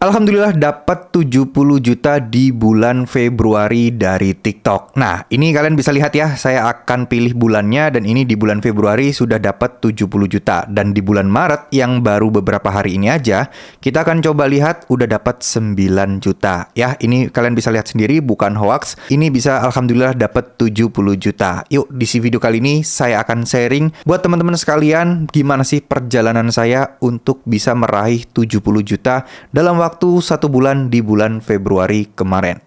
Alhamdulillah dapat 70 juta di bulan Februari dari TikTok. Nah, ini kalian bisa lihat ya, saya akan pilih bulannya dan ini di bulan Februari sudah dapat 70 juta dan di bulan Maret yang baru beberapa hari ini aja, kita akan coba lihat udah dapat 9 juta. Ya, ini kalian bisa lihat sendiri bukan hoax. Ini bisa alhamdulillah dapat 70 juta. Yuk, di si video kali ini saya akan sharing buat teman-teman sekalian gimana sih perjalanan saya untuk bisa meraih 70 juta dalam waktu waktu satu bulan di bulan Februari kemarin.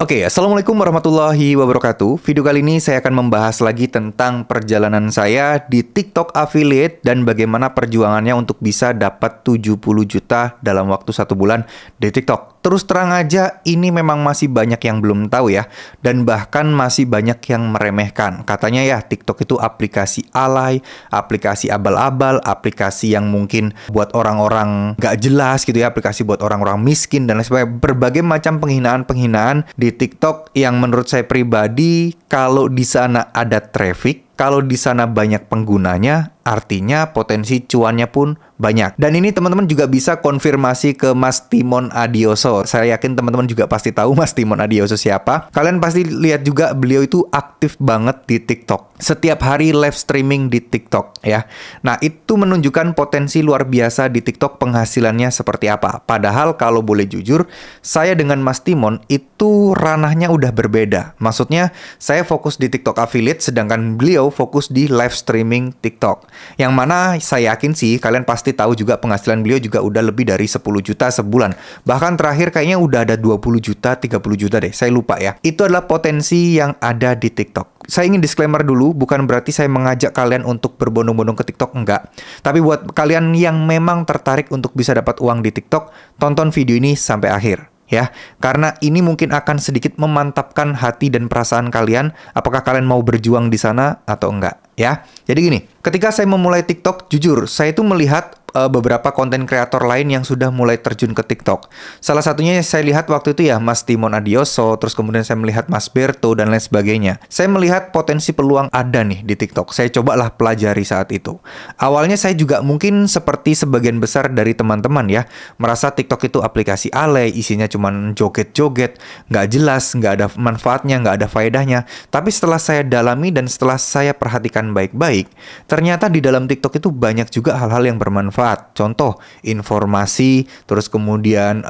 Oke, okay, Assalamualaikum warahmatullahi wabarakatuh. Video kali ini saya akan membahas lagi tentang perjalanan saya di TikTok Affiliate dan bagaimana perjuangannya untuk bisa dapat 70 juta dalam waktu satu bulan di TikTok. Terus terang aja, ini memang masih banyak yang belum tahu ya, dan bahkan masih banyak yang meremehkan. Katanya ya, TikTok itu aplikasi alay, aplikasi abal-abal, aplikasi yang mungkin buat orang-orang gak jelas gitu ya, aplikasi buat orang-orang miskin dan lain sebagainya. Berbagai macam penghinaan-penghinaan di TikTok yang menurut saya pribadi, kalau di sana ada traffic, kalau di sana banyak penggunanya, artinya potensi cuannya pun banyak. Dan ini teman-teman juga bisa konfirmasi ke Mas Timon Adioso. Saya yakin teman-teman juga pasti tahu Mas Timon Adioso siapa. Kalian pasti lihat juga beliau itu aktif banget di TikTok. Setiap hari live streaming di TikTok ya. Nah, itu menunjukkan potensi luar biasa di TikTok penghasilannya seperti apa. Padahal kalau boleh jujur, saya dengan Mas Timon itu ranahnya udah berbeda. Maksudnya, saya fokus di TikTok affiliate sedangkan beliau atau fokus di live streaming TikTok. Yang mana saya yakin sih kalian pasti tahu juga penghasilan beliau juga udah lebih dari 10 juta sebulan. Bahkan terakhir kayaknya udah ada 20 juta, 30 juta deh, saya lupa ya. Itu adalah potensi yang ada di TikTok saya ingin disclaimer dulu, bukan berarti saya mengajak kalian untuk berbondong-bondong ke TikTok, enggak. Tapi buat kalian yang memang tertarik untuk bisa dapat uang di TikTok, tonton video ini sampai akhir ya. Karena ini mungkin akan sedikit memantapkan hati dan perasaan kalian apakah kalian mau berjuang di sana atau enggak, ya. Jadi gini, ketika saya memulai TikTok, jujur saya itu melihat uh, beberapa konten kreator lain yang sudah mulai terjun ke TikTok. Salah satunya saya lihat waktu itu ya Mas Timon Adioso, terus kemudian saya melihat Mas Berto dan lain sebagainya. Saya melihat potensi peluang ada nih di TikTok. Saya cobalah pelajari saat itu. Awalnya saya juga mungkin seperti sebagian besar dari teman-teman ya, merasa TikTok itu aplikasi alay, isinya cuma joget-joget, nggak jelas, nggak ada manfaatnya, nggak ada faedahnya. Tapi setelah saya dalami dan setelah saya perhatikan baik-baik, ternyata di dalam TikTok itu banyak juga hal-hal yang bermanfaat bermanfaat. Contoh informasi, terus kemudian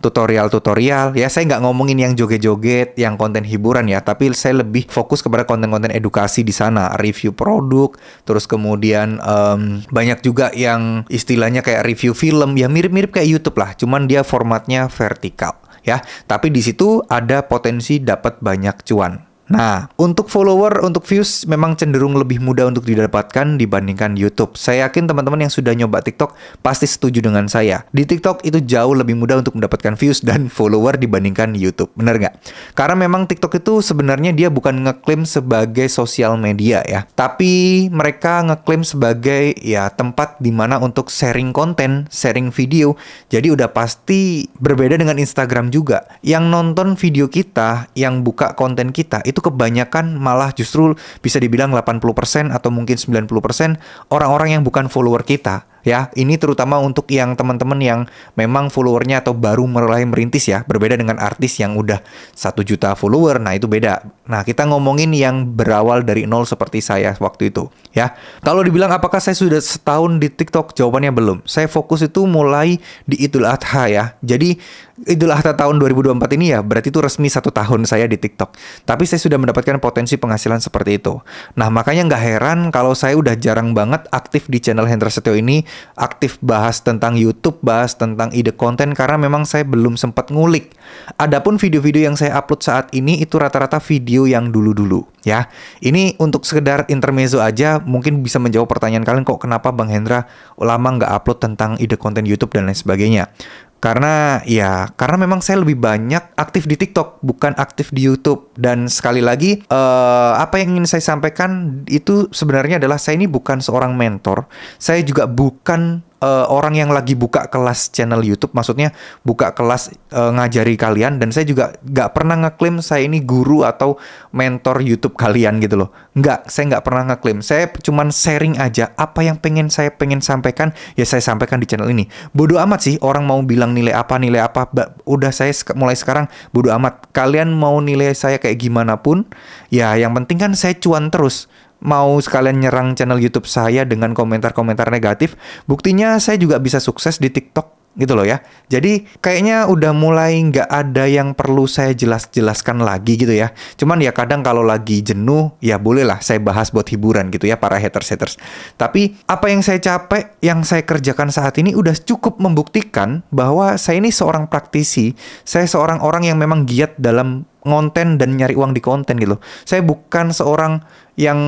tutorial tutorial-tutorial. ya saya nggak ngomongin yang joget-joget, yang konten hiburan ya, tapi saya lebih fokus kepada konten-konten edukasi di sana, review produk, terus kemudian um, banyak juga yang istilahnya kayak review film, ya mirip-mirip kayak YouTube lah, cuman dia formatnya vertikal ya. Tapi di situ ada potensi dapat banyak cuan. Nah, untuk follower, untuk views memang cenderung lebih mudah untuk didapatkan dibandingkan YouTube. Saya yakin teman-teman yang sudah nyoba TikTok pasti setuju dengan saya. Di TikTok itu jauh lebih mudah untuk mendapatkan views dan follower dibandingkan YouTube. Bener nggak? Karena memang TikTok itu sebenarnya dia bukan ngeklaim sebagai sosial media ya. Tapi mereka ngeklaim sebagai ya tempat dimana untuk sharing konten, sharing video. Jadi udah pasti berbeda dengan Instagram juga. Yang nonton video kita, yang buka konten kita, itu itu kebanyakan malah justru bisa dibilang 80% atau mungkin 90% orang-orang yang bukan follower kita ya. Ini terutama untuk yang teman-teman yang memang followernya atau baru mulai merintis ya. Berbeda dengan artis yang udah satu juta follower. Nah, itu beda. Nah, kita ngomongin yang berawal dari nol seperti saya waktu itu, ya. Kalau dibilang apakah saya sudah setahun di TikTok? Jawabannya belum. Saya fokus itu mulai di Idul Adha ya. Jadi Idul Adha tahun 2024 ini ya berarti itu resmi satu tahun saya di TikTok. Tapi saya sudah mendapatkan potensi penghasilan seperti itu. Nah makanya nggak heran kalau saya udah jarang banget aktif di channel Hendra Setio ini aktif bahas tentang YouTube, bahas tentang ide konten karena memang saya belum sempat ngulik. Adapun video-video yang saya upload saat ini itu rata-rata video yang dulu-dulu ya. Ini untuk sekedar intermezzo aja mungkin bisa menjawab pertanyaan kalian kok kenapa Bang Hendra lama nggak upload tentang ide konten YouTube dan lain sebagainya. Karena ya, karena memang saya lebih banyak aktif di TikTok bukan aktif di YouTube. Dan sekali lagi, uh, apa yang ingin saya sampaikan itu sebenarnya adalah saya ini bukan seorang mentor. Saya juga bukan uh, orang yang lagi buka kelas channel YouTube, maksudnya buka kelas uh, ngajari kalian, dan saya juga nggak pernah ngeklaim saya ini guru atau mentor YouTube kalian gitu loh. Nggak, saya nggak pernah ngeklaim. Saya cuman sharing aja apa yang pengen saya pengen sampaikan, ya saya sampaikan di channel ini. Bodoh amat sih orang mau bilang nilai apa nilai apa. Udah saya mulai sekarang bodoh amat. Kalian mau nilai saya kayak gimana pun, ya yang penting kan saya cuan terus mau sekalian nyerang channel YouTube saya dengan komentar-komentar negatif, buktinya saya juga bisa sukses di TikTok gitu loh ya. Jadi kayaknya udah mulai nggak ada yang perlu saya jelas-jelaskan lagi gitu ya. Cuman ya kadang kalau lagi jenuh ya bolehlah saya bahas buat hiburan gitu ya para haters-haters. Tapi apa yang saya capek, yang saya kerjakan saat ini udah cukup membuktikan bahwa saya ini seorang praktisi, saya seorang orang yang memang giat dalam konten dan nyari uang di konten gitu Saya bukan seorang yang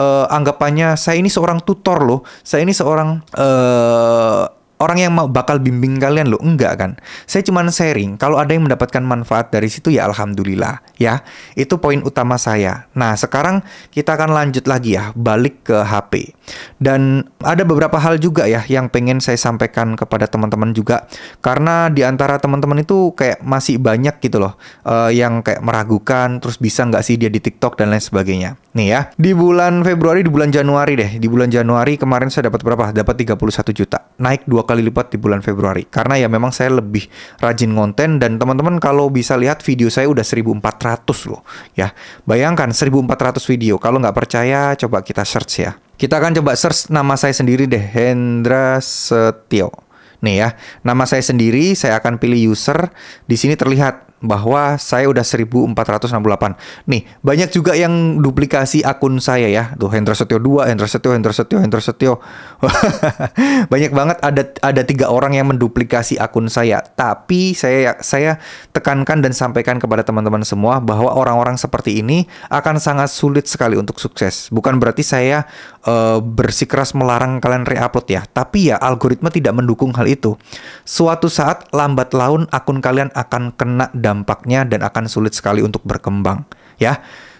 uh, anggapannya saya ini seorang tutor loh. Saya ini seorang uh, orang yang mau bakal bimbing kalian lo enggak kan? Saya cuma sharing, kalau ada yang mendapatkan manfaat dari situ ya alhamdulillah ya. Itu poin utama saya. Nah, sekarang kita akan lanjut lagi ya, balik ke HP. Dan ada beberapa hal juga ya yang pengen saya sampaikan kepada teman-teman juga karena di antara teman-teman itu kayak masih banyak gitu loh uh, yang kayak meragukan terus bisa nggak sih dia di TikTok dan lain sebagainya. Nih ya, di bulan Februari, di bulan Januari deh, di bulan Januari kemarin saya dapat berapa? Dapat 31 juta, naik 2 kali lipat di bulan Februari. Karena ya memang saya lebih rajin konten dan teman-teman kalau bisa lihat video saya udah 1400 loh ya. Bayangkan 1400 video. Kalau nggak percaya coba kita search ya. Kita akan coba search nama saya sendiri deh, Hendra Setio. Nih ya, nama saya sendiri saya akan pilih user. Di sini terlihat bahwa saya udah 1468. Nih, banyak juga yang duplikasi akun saya ya. Tuh Hendra Setio 2, Hendra Setio, Hendra Setio, Hendra Setio. banyak banget ada ada tiga orang yang menduplikasi akun saya. Tapi saya saya tekankan dan sampaikan kepada teman-teman semua bahwa orang-orang seperti ini akan sangat sulit sekali untuk sukses. Bukan berarti saya uh, bersikeras melarang kalian reupload ya, tapi ya algoritma tidak mendukung hal itu. Suatu saat lambat laun akun kalian akan kena dampaknya dan akan sulit sekali untuk berkembang ya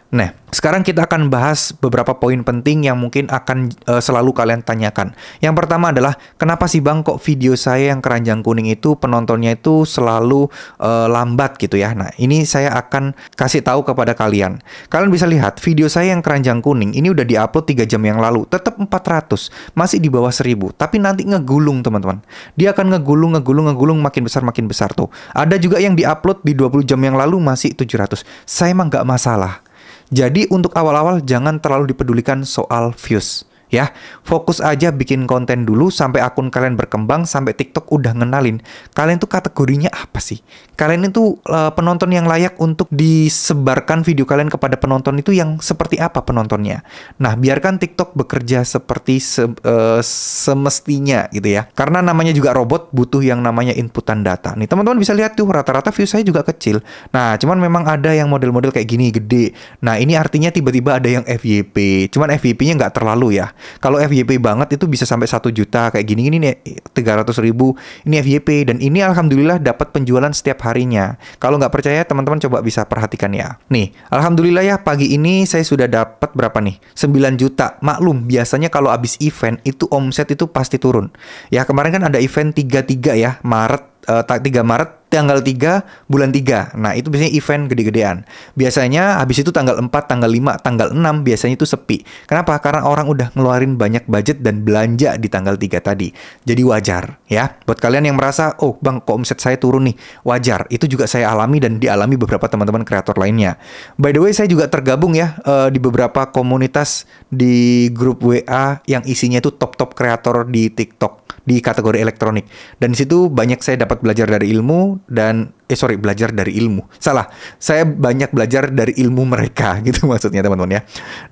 Nah, sekarang kita akan bahas beberapa poin penting yang mungkin akan uh, selalu kalian tanyakan. Yang pertama adalah kenapa sih Bang kok video saya yang keranjang kuning itu penontonnya itu selalu uh, lambat gitu ya. Nah, ini saya akan kasih tahu kepada kalian. Kalian bisa lihat video saya yang keranjang kuning ini udah diupload 3 jam yang lalu, tetap 400, masih di bawah 1000, tapi nanti ngegulung teman-teman. Dia akan ngegulung, ngegulung, ngegulung makin besar makin besar tuh. Ada juga yang diupload di 20 jam yang lalu masih 700. Saya emang nggak masalah jadi untuk awal-awal jangan terlalu dipedulikan soal views ya. Fokus aja bikin konten dulu sampai akun kalian berkembang, sampai TikTok udah ngenalin. Kalian tuh kategorinya apa sih? Kalian itu uh, penonton yang layak untuk disebarkan video kalian kepada penonton itu yang seperti apa penontonnya? Nah, biarkan TikTok bekerja seperti se uh, semestinya gitu ya. Karena namanya juga robot butuh yang namanya inputan data. Nih, teman-teman bisa lihat tuh rata-rata view saya juga kecil. Nah, cuman memang ada yang model-model kayak gini gede. Nah, ini artinya tiba-tiba ada yang FYP. Cuman FYP-nya nggak terlalu ya. Kalau FYP banget itu bisa sampai satu juta kayak gini ini nih 300 ribu ini FYP dan ini alhamdulillah dapat penjualan setiap harinya. Kalau nggak percaya teman-teman coba bisa perhatikan ya. Nih alhamdulillah ya pagi ini saya sudah dapat berapa nih 9 juta. Maklum biasanya kalau habis event itu omset itu pasti turun. Ya kemarin kan ada event 33 ya Maret uh, eh, 3 Maret tanggal 3 bulan 3. Nah, itu biasanya event gede-gedean. Biasanya habis itu tanggal 4, tanggal 5, tanggal 6 biasanya itu sepi. Kenapa? Karena orang udah ngeluarin banyak budget dan belanja di tanggal 3 tadi. Jadi wajar ya. Buat kalian yang merasa, "Oh, Bang, kok omset saya turun nih?" Wajar. Itu juga saya alami dan dialami beberapa teman-teman kreator lainnya. By the way, saya juga tergabung ya eh, di beberapa komunitas di grup WA yang isinya itu top-top kreator di TikTok di kategori elektronik. Dan di situ banyak saya dapat dapat belajar dari ilmu dan eh sorry belajar dari ilmu salah saya banyak belajar dari ilmu mereka gitu maksudnya teman-teman ya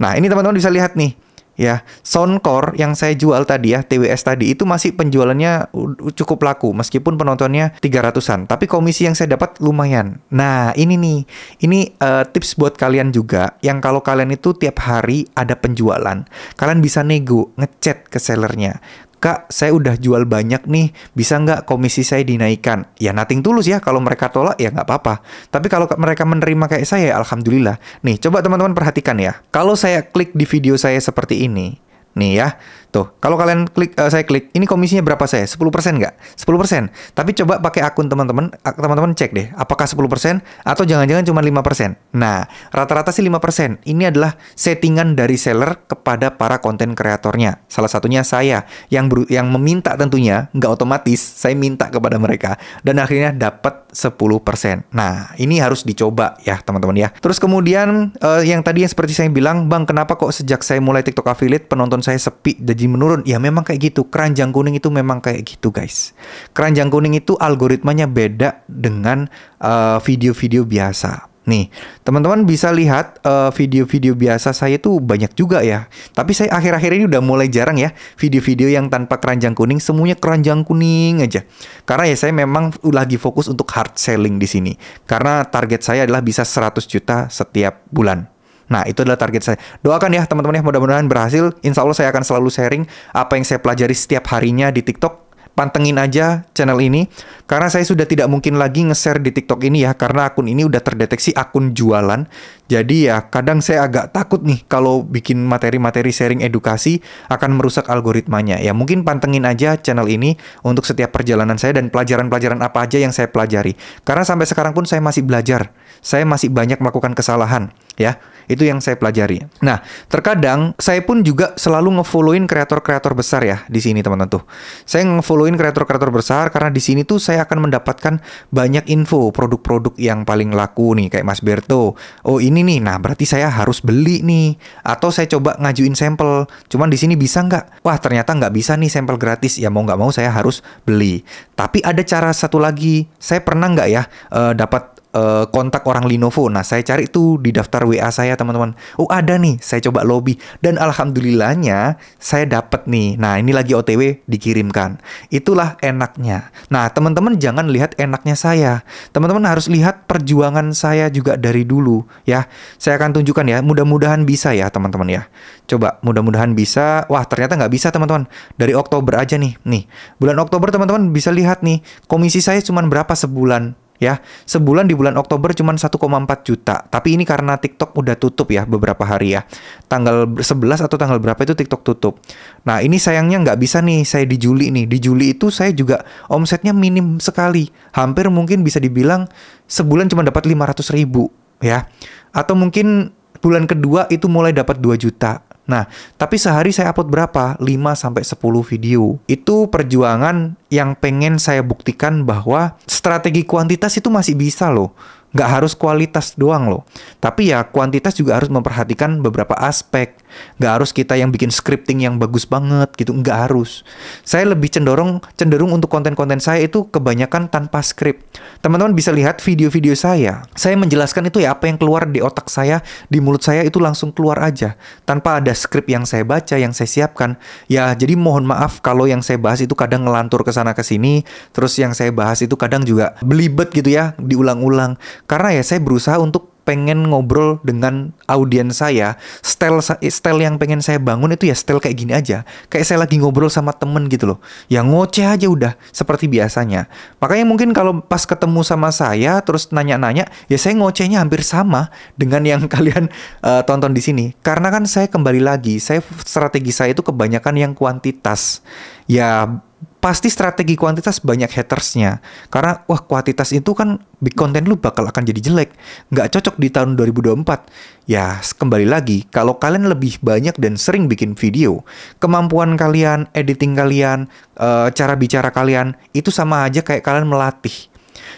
nah ini teman-teman bisa lihat nih ya soundcore yang saya jual tadi ya TWS tadi itu masih penjualannya cukup laku meskipun penontonnya 300-an tapi komisi yang saya dapat lumayan nah ini nih ini uh, tips buat kalian juga yang kalau kalian itu tiap hari ada penjualan kalian bisa nego ngechat ke sellernya Kak, saya udah jual banyak nih, bisa nggak komisi saya dinaikkan? Ya nating tulus ya, kalau mereka tolak ya nggak apa-apa. Tapi kalau mereka menerima kayak saya, ya Alhamdulillah. Nih, coba teman-teman perhatikan ya. Kalau saya klik di video saya seperti ini, nih ya, Tuh, kalau kalian klik uh, saya klik, ini komisinya berapa saya? 10% nggak? 10%. Tapi coba pakai akun teman-teman, teman-teman cek deh apakah 10% atau jangan-jangan cuma 5%. Nah, rata-rata sih 5%. Ini adalah settingan dari seller kepada para konten kreatornya. Salah satunya saya yang ber, yang meminta tentunya nggak otomatis, saya minta kepada mereka dan akhirnya dapat 10%. Nah, ini harus dicoba ya, teman-teman ya. Terus kemudian uh, yang tadi yang seperti saya bilang, Bang, kenapa kok sejak saya mulai TikTok affiliate penonton saya sepi jadi gizi menurun. Ya memang kayak gitu. Keranjang kuning itu memang kayak gitu, guys. Keranjang kuning itu algoritmanya beda dengan eh, video-video uh, biasa. Nih, teman-teman bisa lihat eh, video-video uh, biasa saya tuh banyak juga ya. Tapi saya akhir-akhir ini udah mulai jarang ya video-video yang tanpa keranjang kuning, semuanya keranjang kuning aja. Karena ya saya memang lagi fokus untuk hard selling di sini. Karena target saya adalah bisa 100 juta setiap bulan. Nah, itu adalah target saya. Doakan ya teman-teman ya, mudah-mudahan berhasil. Insya Allah saya akan selalu sharing apa yang saya pelajari setiap harinya di TikTok. Pantengin aja channel ini. Karena saya sudah tidak mungkin lagi nge-share di TikTok ini ya, karena akun ini udah terdeteksi akun jualan. Jadi ya kadang saya agak takut nih kalau bikin materi-materi sharing edukasi akan merusak algoritmanya. Ya mungkin pantengin aja channel ini untuk setiap perjalanan saya dan pelajaran-pelajaran apa aja yang saya pelajari. Karena sampai sekarang pun saya masih belajar. Saya masih banyak melakukan kesalahan ya. Itu yang saya pelajari. Nah, terkadang saya pun juga selalu ngefollowin kreator-kreator besar ya di sini teman-teman tuh. Saya ngefollowin kreator-kreator besar karena di sini tuh saya saya akan mendapatkan banyak info produk-produk yang paling laku nih kayak Mas Berto. Oh ini nih, nah berarti saya harus beli nih. Atau saya coba ngajuin sampel. Cuman di sini bisa nggak? Wah ternyata nggak bisa nih sampel gratis. Ya mau nggak mau saya harus beli. Tapi ada cara satu lagi. Saya pernah nggak ya uh, dapat uh, kontak orang Lenovo. Nah, saya cari itu di daftar WA saya, teman-teman. Oh, ada nih. Saya coba lobby dan alhamdulillahnya saya dapat nih. Nah, ini lagi OTW dikirimkan. Itulah enaknya. Nah, teman-teman jangan lihat enaknya saya. Teman-teman harus lihat perjuangan saya juga dari dulu ya. Saya akan tunjukkan ya. Mudah-mudahan bisa ya, teman-teman ya. Coba mudah-mudahan bisa. Wah, ternyata nggak bisa, teman-teman. Dari Oktober aja nih. Nih, bulan Oktober teman-teman bisa lihat nih, komisi saya cuma berapa sebulan ya. Sebulan di bulan Oktober cuma 1,4 juta. Tapi ini karena TikTok udah tutup ya beberapa hari ya. Tanggal 11 atau tanggal berapa itu TikTok tutup. Nah ini sayangnya nggak bisa nih saya di Juli nih. Di Juli itu saya juga omsetnya minim sekali. Hampir mungkin bisa dibilang sebulan cuma dapat 500 ribu ya. Atau mungkin bulan kedua itu mulai dapat 2 juta. Nah, tapi sehari saya upload berapa? 5 sampai 10 video. Itu perjuangan yang pengen saya buktikan bahwa strategi kuantitas itu masih bisa loh. Nggak harus kualitas doang loh. Tapi ya kuantitas juga harus memperhatikan beberapa aspek. Gak harus kita yang bikin scripting yang bagus banget gitu gak harus saya lebih cenderung cenderung untuk konten-konten saya itu kebanyakan tanpa script. teman-teman bisa lihat video-video saya saya menjelaskan itu ya apa yang keluar di otak saya di mulut saya itu langsung keluar aja tanpa ada script yang saya baca yang saya siapkan ya jadi mohon maaf kalau yang saya bahas itu kadang ngelantur ke sana ke sini terus yang saya bahas itu kadang juga belibet gitu ya diulang-ulang karena ya saya berusaha untuk pengen ngobrol dengan audiens saya, style style yang pengen saya bangun itu ya style kayak gini aja. Kayak saya lagi ngobrol sama temen gitu loh. Ya ngoceh aja udah seperti biasanya. Makanya mungkin kalau pas ketemu sama saya terus nanya-nanya, ya saya ngocehnya hampir sama dengan yang kalian uh, tonton di sini. Karena kan saya kembali lagi, saya strategi saya itu kebanyakan yang kuantitas. Ya pasti strategi kuantitas banyak hatersnya. Karena wah kuantitas itu kan big content lu bakal akan jadi jelek, nggak cocok di tahun 2024. Ya kembali lagi, kalau kalian lebih banyak dan sering bikin video, kemampuan kalian, editing kalian, eh, cara bicara kalian itu sama aja kayak kalian melatih.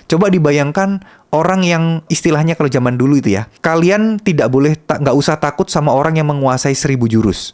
Coba dibayangkan orang yang istilahnya kalau zaman dulu itu ya, kalian tidak boleh nggak usah takut sama orang yang menguasai seribu jurus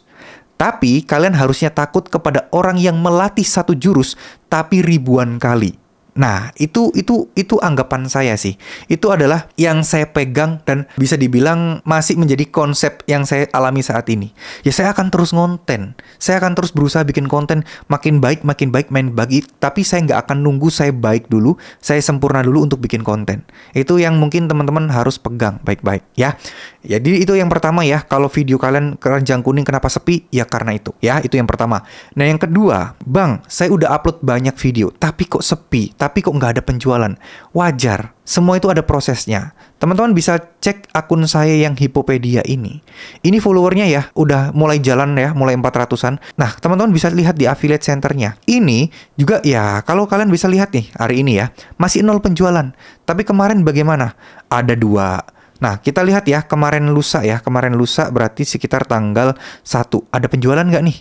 tapi kalian harusnya takut kepada orang yang melatih satu jurus tapi ribuan kali. Nah, itu itu itu anggapan saya sih. Itu adalah yang saya pegang dan bisa dibilang masih menjadi konsep yang saya alami saat ini. Ya saya akan terus ngonten. Saya akan terus berusaha bikin konten makin baik, makin baik, main bagi. Tapi saya nggak akan nunggu saya baik dulu, saya sempurna dulu untuk bikin konten. Itu yang mungkin teman-teman harus pegang baik-baik ya. Jadi itu yang pertama ya. Kalau video kalian keranjang kuning kenapa sepi? Ya karena itu ya. Itu yang pertama. Nah yang kedua, bang, saya udah upload banyak video, tapi kok sepi tapi kok nggak ada penjualan. Wajar, semua itu ada prosesnya. Teman-teman bisa cek akun saya yang Hipopedia ini. Ini followernya ya, udah mulai jalan ya, mulai 400-an. Nah, teman-teman bisa lihat di affiliate centernya. Ini juga ya, kalau kalian bisa lihat nih, hari ini ya, masih nol penjualan. Tapi kemarin bagaimana? Ada dua, Nah, kita lihat ya, kemarin lusa ya. Kemarin lusa berarti sekitar tanggal 1. Ada penjualan nggak nih?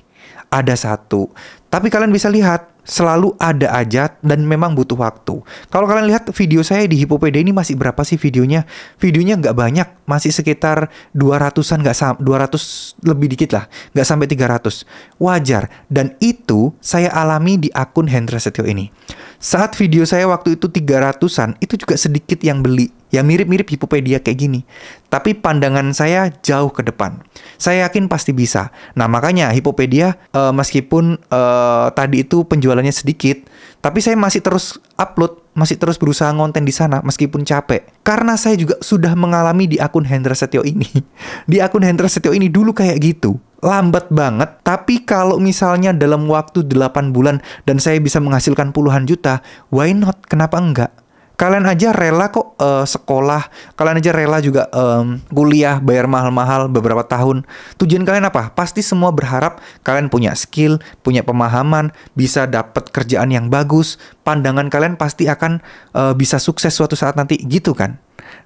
ada satu. Tapi kalian bisa lihat selalu ada aja dan memang butuh waktu. Kalau kalian lihat video saya di Hipopedia ini masih berapa sih videonya? Videonya nggak banyak, masih sekitar 200-an nggak 200 lebih dikit lah, nggak sampai 300. Wajar dan itu saya alami di akun Hendra Setio ini. Saat video saya waktu itu 300-an, itu juga sedikit yang beli yang mirip-mirip Hipopedia kayak gini. Tapi pandangan saya jauh ke depan. Saya yakin pasti bisa. Nah makanya Hipopedia e, meskipun e, tadi itu penjualannya sedikit, tapi saya masih terus upload, masih terus berusaha ngonten di sana meskipun capek. Karena saya juga sudah mengalami di akun Hendra Setio ini. di akun Hendra Setio ini dulu kayak gitu lambat banget, tapi kalau misalnya dalam waktu 8 bulan dan saya bisa menghasilkan puluhan juta, why not? Kenapa enggak? kalian aja rela kok uh, sekolah, kalian aja rela juga um, kuliah bayar mahal-mahal beberapa tahun. Tujuan kalian apa? Pasti semua berharap kalian punya skill, punya pemahaman, bisa dapat kerjaan yang bagus, pandangan kalian pasti akan uh, bisa sukses suatu saat nanti gitu kan.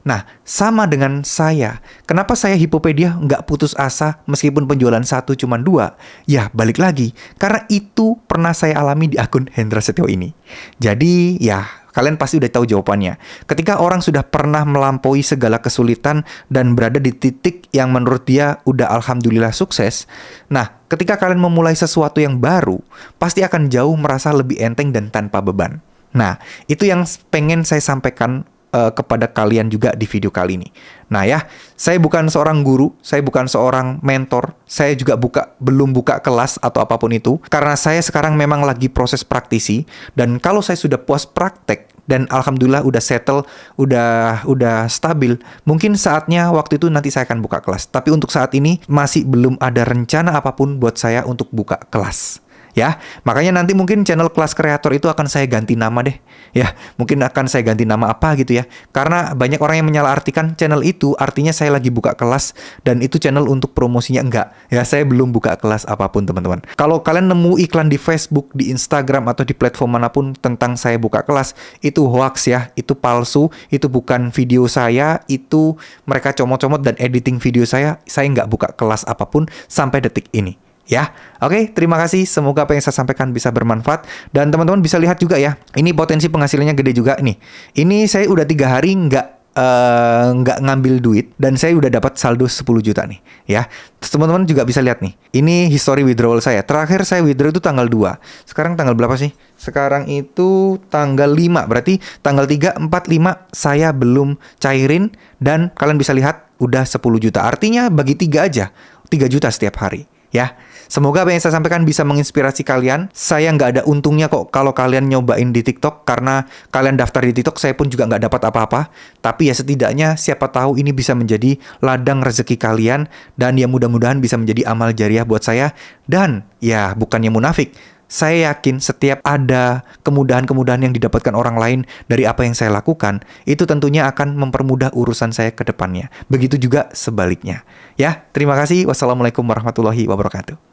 Nah, sama dengan saya. Kenapa saya Hipopedia nggak putus asa meskipun penjualan satu cuma dua? Ya, balik lagi. Karena itu pernah saya alami di akun Hendra Setio ini. Jadi, ya kalian pasti udah tahu jawabannya. Ketika orang sudah pernah melampaui segala kesulitan dan berada di titik yang menurut dia udah alhamdulillah sukses, nah ketika kalian memulai sesuatu yang baru, pasti akan jauh merasa lebih enteng dan tanpa beban. Nah, itu yang pengen saya sampaikan uh, kepada kalian juga di video kali ini. Nah ya, saya bukan seorang guru, saya bukan seorang mentor, saya juga buka belum buka kelas atau apapun itu karena saya sekarang memang lagi proses praktisi dan kalau saya sudah puas praktek dan alhamdulillah udah settle, udah udah stabil. Mungkin saatnya waktu itu nanti saya akan buka kelas. Tapi untuk saat ini masih belum ada rencana apapun buat saya untuk buka kelas ya. Makanya nanti mungkin channel kelas kreator itu akan saya ganti nama deh. Ya, mungkin akan saya ganti nama apa gitu ya. Karena banyak orang yang menyalahartikan channel itu artinya saya lagi buka kelas dan itu channel untuk promosinya enggak. Ya, saya belum buka kelas apapun teman-teman. Kalau kalian nemu iklan di Facebook, di Instagram atau di platform manapun tentang saya buka kelas, itu hoax ya, itu palsu, itu bukan video saya, itu mereka comot-comot dan editing video saya, saya nggak buka kelas apapun sampai detik ini ya. Oke, terima kasih. Semoga apa yang saya sampaikan bisa bermanfaat dan teman-teman bisa lihat juga ya. Ini potensi penghasilannya gede juga nih. Ini saya udah tiga hari nggak eh, nggak uh, ngambil duit dan saya udah dapat saldo 10 juta nih ya teman-teman juga bisa lihat nih ini history withdrawal saya terakhir saya withdraw itu tanggal 2 sekarang tanggal berapa sih sekarang itu tanggal 5 berarti tanggal 3 4 5 saya belum cairin dan kalian bisa lihat udah 10 juta artinya bagi tiga aja 3 juta setiap hari ya Semoga apa yang saya sampaikan bisa menginspirasi kalian. Saya nggak ada untungnya kok kalau kalian nyobain di TikTok karena kalian daftar di TikTok saya pun juga nggak dapat apa-apa. Tapi ya setidaknya siapa tahu ini bisa menjadi ladang rezeki kalian dan ya mudah-mudahan bisa menjadi amal jariah buat saya. Dan ya bukannya munafik, saya yakin setiap ada kemudahan-kemudahan yang didapatkan orang lain dari apa yang saya lakukan, itu tentunya akan mempermudah urusan saya ke depannya. Begitu juga sebaliknya. Ya, terima kasih. Wassalamualaikum warahmatullahi wabarakatuh.